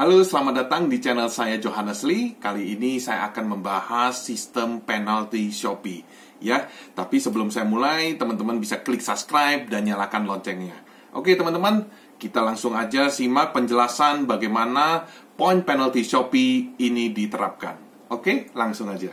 Halo, selamat datang di channel saya Johannes Lee. Kali ini saya akan membahas sistem penalti Shopee. Ya, tapi sebelum saya mulai, teman-teman bisa klik subscribe dan nyalakan loncengnya. Oke, teman-teman, kita langsung aja simak penjelasan bagaimana poin penalti Shopee ini diterapkan. Oke, langsung aja.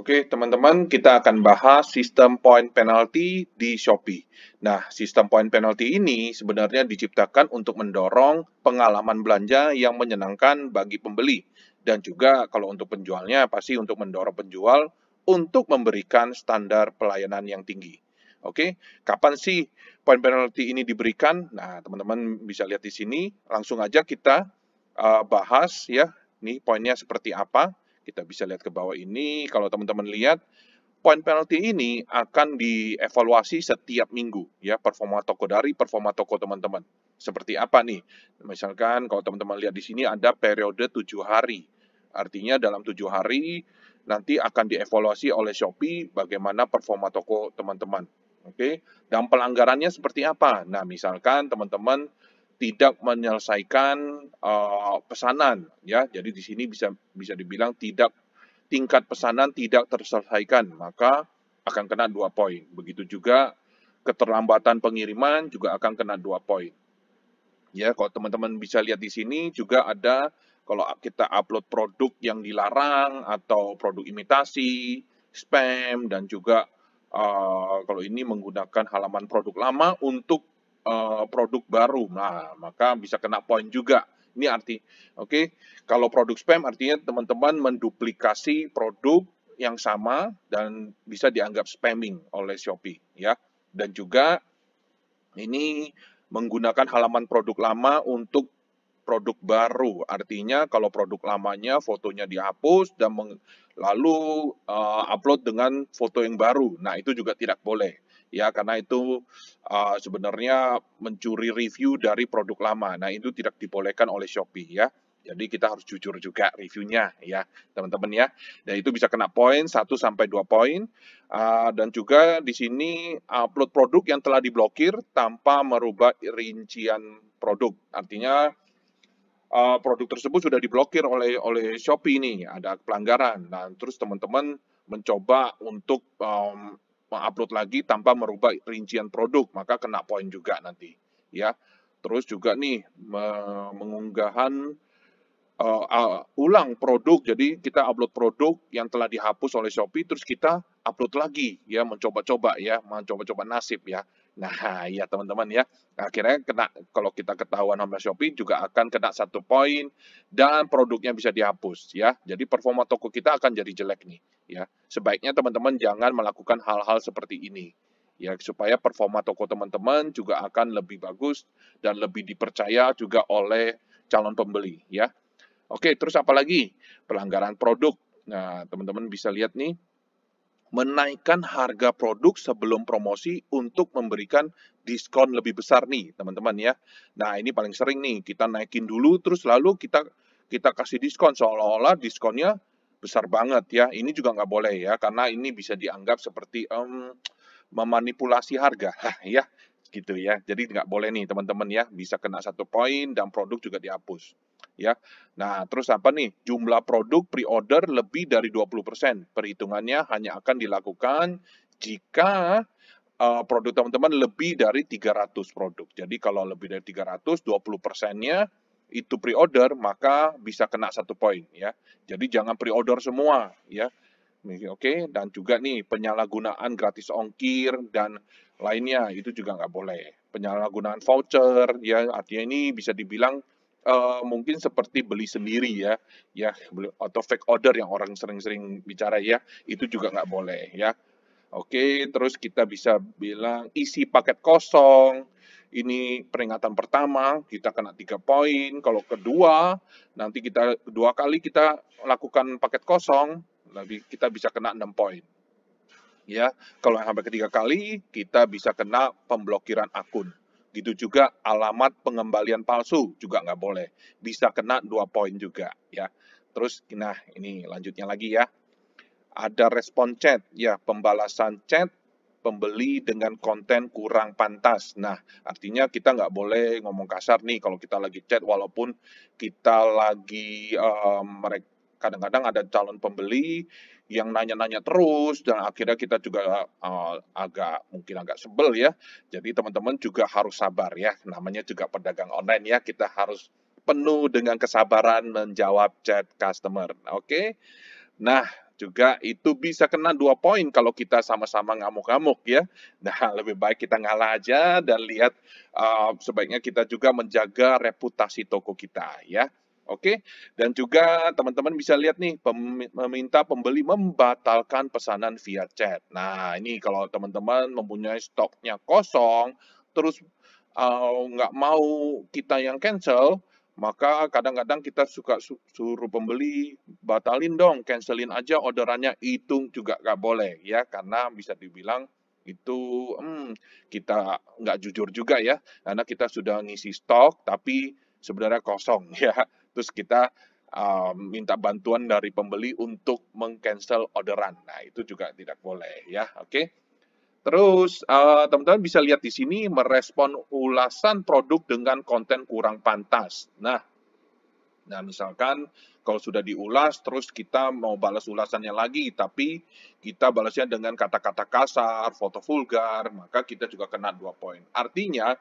Oke, teman-teman, kita akan bahas sistem point penalty di Shopee. Nah, sistem point penalty ini sebenarnya diciptakan untuk mendorong pengalaman belanja yang menyenangkan bagi pembeli dan juga kalau untuk penjualnya pasti untuk mendorong penjual untuk memberikan standar pelayanan yang tinggi. Oke, kapan sih point penalty ini diberikan? Nah, teman-teman bisa lihat di sini, langsung aja kita uh, bahas ya. Nih poinnya seperti apa. Kita bisa lihat ke bawah ini, kalau teman-teman lihat, poin penalti ini akan dievaluasi setiap minggu ya performa toko dari performa toko teman-teman. Seperti apa nih? Misalkan kalau teman-teman lihat di sini ada periode tujuh hari. Artinya dalam tujuh hari nanti akan dievaluasi oleh Shopee bagaimana performa toko teman-teman. Oke, dan pelanggarannya seperti apa? Nah, misalkan teman-teman tidak menyelesaikan uh, pesanan ya. Jadi di sini bisa bisa dibilang tidak tingkat pesanan tidak terselesaikan, maka akan kena dua poin. Begitu juga keterlambatan pengiriman juga akan kena dua poin. Ya, kalau teman-teman bisa lihat di sini juga ada kalau kita upload produk yang dilarang atau produk imitasi, spam dan juga uh, kalau ini menggunakan halaman produk lama untuk Eh, produk baru. Nah, maka bisa kena poin juga. Ini arti, oke, okay? kalau produk spam artinya teman-teman menduplikasi produk yang sama dan bisa dianggap spamming oleh Shopee, ya. Dan juga ini menggunakan halaman produk lama untuk produk baru. Artinya kalau produk lamanya fotonya dihapus dan lalu uh, upload dengan foto yang baru. Nah, itu juga tidak boleh ya karena itu uh, sebenarnya mencuri review dari produk lama. Nah, itu tidak dibolehkan oleh Shopee ya. Jadi kita harus jujur juga reviewnya ya teman-teman ya. Dan itu bisa kena poin 1 sampai dua poin. Uh, dan juga di sini upload produk yang telah diblokir tanpa merubah rincian produk. Artinya uh, produk tersebut sudah diblokir oleh oleh Shopee ini ada pelanggaran. Nah, terus teman-teman mencoba untuk um, mengupload lagi tanpa merubah rincian produk, maka kena poin juga nanti, ya. Terus juga nih mengunggahan uh, uh, ulang produk, jadi kita upload produk yang telah dihapus oleh Shopee, terus kita upload lagi, ya mencoba-coba ya, mencoba-coba nasib ya. Nah, iya teman-teman ya. Akhirnya kena kalau kita ketahuan home Shopee juga akan kena satu poin dan produknya bisa dihapus ya. Jadi performa toko kita akan jadi jelek nih ya. Sebaiknya teman-teman jangan melakukan hal-hal seperti ini ya supaya performa toko teman-teman juga akan lebih bagus dan lebih dipercaya juga oleh calon pembeli ya. Oke, terus apa lagi? Pelanggaran produk. Nah, teman-teman bisa lihat nih menaikkan harga produk sebelum promosi untuk memberikan diskon lebih besar nih, teman-teman ya. Nah, ini paling sering nih, kita naikin dulu terus lalu kita kita kasih diskon seolah-olah diskonnya besar banget ya. Ini juga nggak boleh ya karena ini bisa dianggap seperti um, memanipulasi harga. Hah, ya gitu ya. Jadi nggak boleh nih teman-teman ya, bisa kena satu poin dan produk juga dihapus ya. Nah, terus apa nih? Jumlah produk pre-order lebih dari 20%. Perhitungannya hanya akan dilakukan jika eh, produk teman-teman lebih dari 300 produk. Jadi kalau lebih dari 300, 20 persennya itu pre-order, maka bisa kena satu poin ya. Jadi jangan pre-order semua ya. Oke, dan juga nih penyalahgunaan gratis ongkir dan lainnya itu juga nggak boleh. Penyalahgunaan voucher ya artinya ini bisa dibilang Eh, mungkin seperti beli sendiri ya, ya beli auto fake order yang orang sering-sering bicara ya, itu juga nggak boleh ya. Oke, terus kita bisa bilang isi paket kosong. Ini peringatan pertama, kita kena tiga poin. Kalau kedua, nanti kita dua kali kita lakukan paket kosong, lebih kita bisa kena enam poin. Ya, kalau sampai ketiga kali, kita bisa kena pemblokiran akun. Gitu juga alamat pengembalian palsu juga nggak boleh. Bisa kena dua poin juga ya. Terus nah ini lanjutnya lagi ya. Ada respon chat ya, pembalasan chat pembeli dengan konten kurang pantas. Nah, artinya kita nggak boleh ngomong kasar nih kalau kita lagi chat walaupun kita lagi um, kadang-kadang ada calon pembeli yang nanya-nanya terus dan akhirnya kita juga uh, agak mungkin agak sebel ya. Jadi teman-teman juga harus sabar ya. Namanya juga pedagang online ya, kita harus penuh dengan kesabaran menjawab chat customer. Oke. Okay? Nah, juga itu bisa kena dua poin kalau kita sama-sama ngamuk-ngamuk ya. Nah, lebih baik kita ngalah aja dan lihat uh, sebaiknya kita juga menjaga reputasi toko kita ya. Oke, dan juga teman-teman bisa lihat nih, meminta pembeli membatalkan pesanan via chat. Nah, ini kalau teman-teman mempunyai stoknya kosong, terus uh, nggak mau kita yang cancel, maka kadang-kadang kita suka suruh pembeli batalin dong, cancelin aja orderannya, hitung juga nggak boleh ya, karena bisa dibilang itu hmm, kita nggak jujur juga ya, karena kita sudah ngisi stok tapi sebenarnya kosong ya. Terus kita uh, minta bantuan dari pembeli untuk mengcancel orderan. Nah, itu juga tidak boleh ya. Oke. Okay? Terus teman-teman uh, bisa lihat di sini merespon ulasan produk dengan konten kurang pantas. Nah, nah misalkan kalau sudah diulas terus kita mau balas ulasannya lagi tapi kita balasnya dengan kata-kata kasar, foto vulgar, maka kita juga kena dua poin. Artinya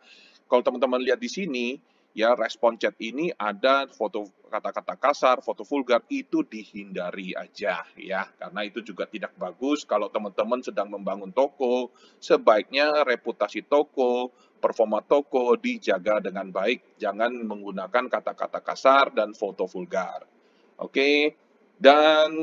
kalau teman-teman lihat di sini ya respon chat ini ada foto kata-kata kasar, foto vulgar itu dihindari aja ya karena itu juga tidak bagus kalau teman-teman sedang membangun toko sebaiknya reputasi toko performa toko dijaga dengan baik jangan menggunakan kata-kata kasar dan foto vulgar oke okay? dan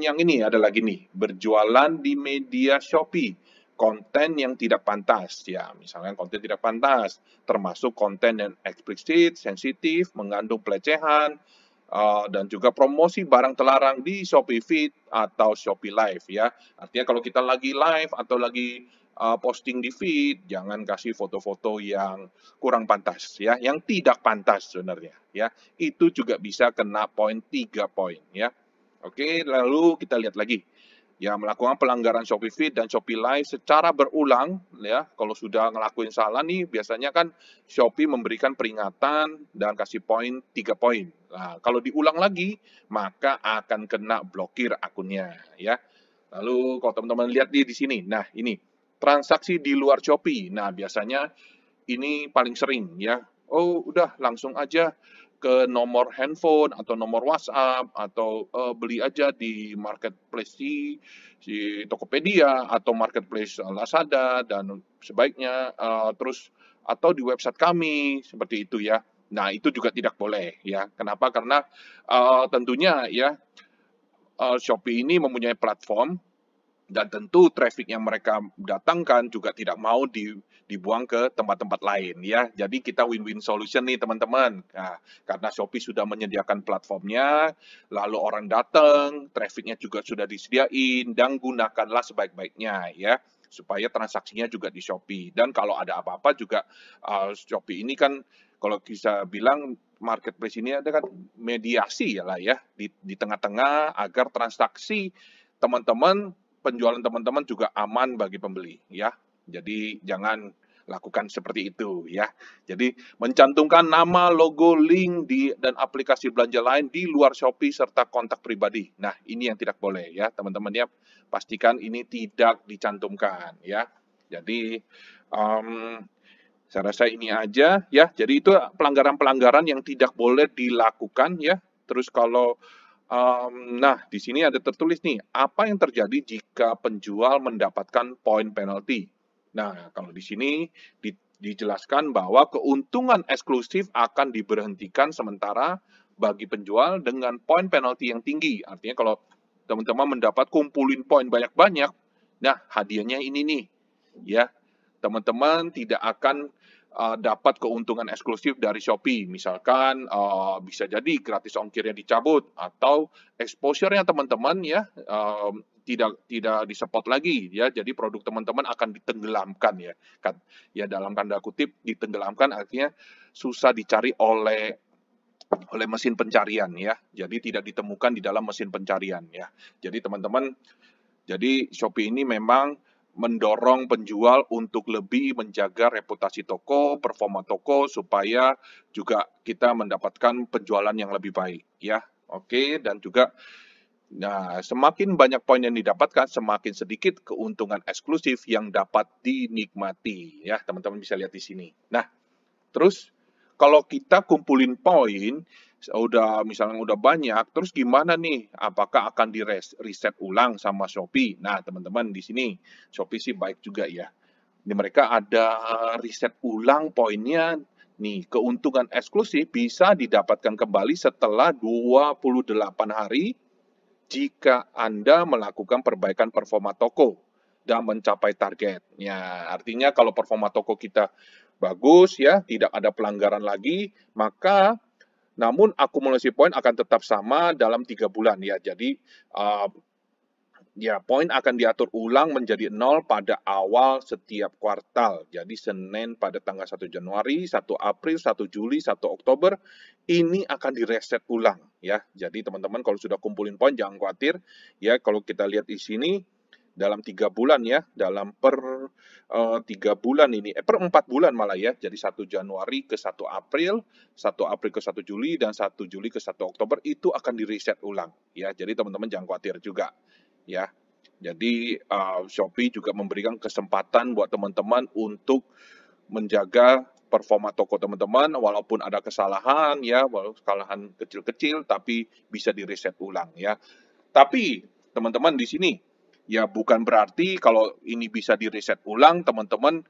yang ini ada lagi nih berjualan di media Shopee konten yang tidak pantas ya misalnya konten tidak pantas termasuk konten yang eksplisit sensitif mengandung pelecehan uh, dan juga promosi barang terlarang di Shopee Feed atau Shopee Live ya artinya kalau kita lagi live atau lagi uh, posting di feed jangan kasih foto-foto yang kurang pantas ya yang tidak pantas sebenarnya ya itu juga bisa kena poin tiga poin ya oke lalu kita lihat lagi ya melakukan pelanggaran Shopee Fit dan Shopee Live secara berulang ya kalau sudah ngelakuin salah nih biasanya kan Shopee memberikan peringatan dan kasih poin tiga poin. Nah, kalau diulang lagi maka akan kena blokir akunnya ya. Lalu kalau teman-teman lihat di di sini. Nah, ini transaksi di luar Shopee. Nah, biasanya ini paling sering ya. Oh, udah langsung aja ke nomor handphone atau nomor WhatsApp atau uh, beli aja di marketplace si, si Tokopedia atau marketplace Lazada dan sebaiknya uh, terus atau di website kami seperti itu ya. Nah, itu juga tidak boleh ya. Kenapa? Karena uh, tentunya ya uh, Shopee ini mempunyai platform dan tentu traffic yang mereka datangkan juga tidak mau di, dibuang ke tempat-tempat lain ya. Jadi kita win-win solution nih teman-teman. Nah, karena Shopee sudah menyediakan platformnya, lalu orang datang, trafficnya juga sudah disediain, dan gunakanlah sebaik-baiknya ya supaya transaksinya juga di Shopee. Dan kalau ada apa-apa juga uh, Shopee ini kan kalau bisa bilang marketplace ini ada kan mediasi ya lah ya di di tengah-tengah agar transaksi teman-teman penjualan teman-teman juga aman bagi pembeli ya. Jadi jangan lakukan seperti itu ya. Jadi mencantumkan nama, logo, link di dan aplikasi belanja lain di luar Shopee serta kontak pribadi. Nah, ini yang tidak boleh ya, teman-teman ya. Pastikan ini tidak dicantumkan ya. Jadi um, saya rasa ini aja ya. Jadi itu pelanggaran-pelanggaran yang tidak boleh dilakukan ya. Terus kalau Um, nah, di sini ada tertulis nih, apa yang terjadi jika penjual mendapatkan poin penalti? Nah, kalau di sini di, dijelaskan bahwa keuntungan eksklusif akan diberhentikan sementara bagi penjual dengan poin penalti yang tinggi. Artinya kalau teman-teman mendapat kumpulin poin banyak-banyak, nah hadiahnya ini nih, ya teman-teman tidak akan uh, dapat keuntungan eksklusif dari Shopee. Misalkan uh, bisa jadi gratis ongkirnya dicabut atau exposure-nya teman-teman ya uh, tidak tidak disepot lagi ya. Jadi produk teman-teman akan ditenggelamkan ya. Kan ya dalam tanda kutip ditenggelamkan artinya susah dicari oleh oleh mesin pencarian ya. Jadi tidak ditemukan di dalam mesin pencarian ya. Jadi teman-teman jadi Shopee ini memang mendorong penjual untuk lebih menjaga reputasi toko, performa toko supaya juga kita mendapatkan penjualan yang lebih baik ya. Oke, dan juga Nah, semakin banyak poin yang didapatkan, semakin sedikit keuntungan eksklusif yang dapat dinikmati. Ya, teman-teman bisa lihat di sini. Nah, terus kalau kita kumpulin poin udah misalnya udah banyak terus gimana nih apakah akan di reset ulang sama Shopee nah teman-teman di sini Shopee sih baik juga ya ini mereka ada reset ulang poinnya nih keuntungan eksklusif bisa didapatkan kembali setelah 28 hari jika Anda melakukan perbaikan performa toko dan mencapai target. Ya, artinya kalau performa toko kita bagus ya, tidak ada pelanggaran lagi, maka namun akumulasi poin akan tetap sama dalam tiga bulan ya. Jadi uh, ya poin akan diatur ulang menjadi nol pada awal setiap kuartal. Jadi Senin pada tanggal 1 Januari, 1 April, 1 Juli, 1 Oktober ini akan direset ulang ya. Jadi teman-teman kalau sudah kumpulin poin jangan khawatir ya kalau kita lihat di sini dalam tiga bulan ya, dalam per eh, tiga uh, bulan ini, eh, per empat bulan malah ya, jadi satu Januari ke satu April, satu April ke satu Juli, dan satu Juli ke satu Oktober itu akan direset ulang ya, jadi teman-teman jangan khawatir juga ya. Jadi uh, Shopee juga memberikan kesempatan buat teman-teman untuk menjaga performa toko teman-teman walaupun ada kesalahan ya walaupun kesalahan kecil-kecil tapi bisa direset ulang ya tapi teman-teman di sini ya bukan berarti kalau ini bisa direset ulang teman-teman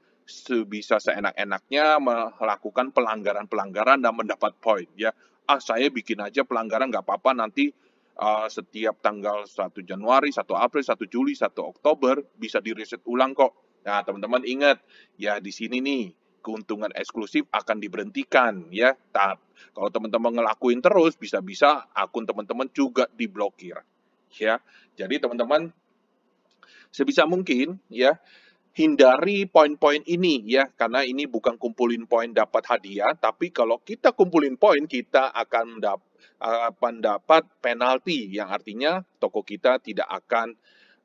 bisa seenak-enaknya melakukan pelanggaran-pelanggaran dan mendapat poin ya ah saya bikin aja pelanggaran nggak apa-apa nanti uh, setiap tanggal 1 Januari 1 April 1 Juli 1 Oktober bisa direset ulang kok nah teman-teman ingat ya di sini nih keuntungan eksklusif akan diberhentikan ya tak kalau teman-teman ngelakuin terus bisa-bisa akun teman-teman juga diblokir ya jadi teman-teman sebisa mungkin ya hindari poin-poin ini ya karena ini bukan kumpulin poin dapat hadiah tapi kalau kita kumpulin poin kita akan eh, mendapat, penalti yang artinya toko kita tidak akan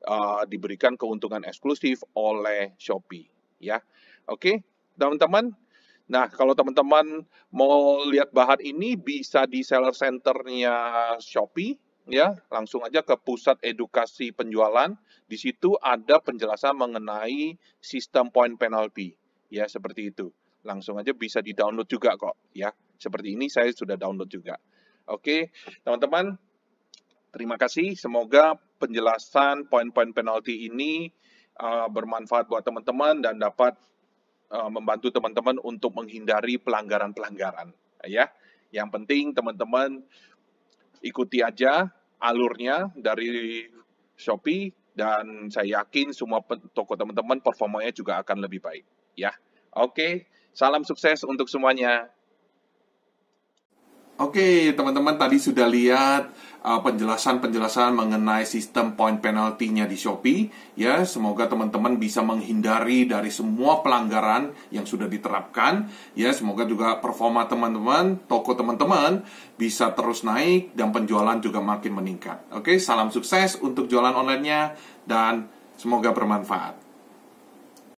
uh, diberikan keuntungan eksklusif oleh Shopee ya oke okay? teman-teman Nah, kalau teman-teman mau lihat bahan ini bisa di seller centernya Shopee ya langsung aja ke pusat edukasi penjualan. Di situ ada penjelasan mengenai sistem point penalty. ya seperti itu. Langsung aja bisa di download juga kok, ya. Seperti ini saya sudah download juga. Oke, teman-teman, terima kasih. Semoga penjelasan poin-poin penalti ini uh, bermanfaat buat teman-teman dan dapat eh, membantu teman-teman untuk menghindari pelanggaran-pelanggaran, ya. Yang penting teman-teman ikuti aja alurnya dari Shopee dan saya yakin semua toko teman-teman performanya juga akan lebih baik ya. Oke, salam sukses untuk semuanya. Oke, teman-teman tadi sudah lihat uh, penjelasan-penjelasan mengenai sistem point penalty-nya di Shopee. Ya, semoga teman-teman bisa menghindari dari semua pelanggaran yang sudah diterapkan. Ya, semoga juga performa teman-teman, toko teman-teman bisa terus naik dan penjualan juga makin meningkat. Oke, salam sukses untuk jualan online dan semoga bermanfaat.